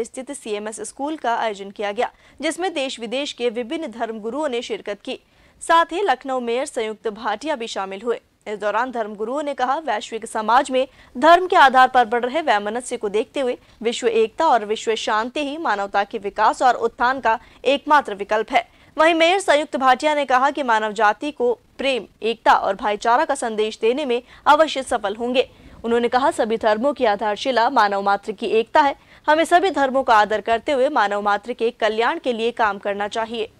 स्थित CMS school का आयोजन किया गया जिसमें देश विदेश के विभिन्न धर्मगुरुओं ने शिरकत की साथ ही लखनऊ मेयर संयुक्त भाटिया भी शामिल हुए इस दौरान धर्मगुरुओं ने कहा वैश्विक समाज में धर्म के आधार पर बढ़ रहे वैमनस्य को देखते हुए विश्व एकता और विश्व शांति ही मानवता के विकास और उत्थान का एकमात्र विकल्प है वहीं मेयर संयुक्त भाटिया ने कहा कि मानव जाति को प्रेम एकता और भाईचारा का संदेश देने में अवश्य सफल होंगे उन्होंने कहा सभी धर्मों की आधारशिला मानव मात्र की एकता है हमें सभी धर्मों का आदर करते हुए मानव मात्र के कल्याण के लिए काम करना चाहिए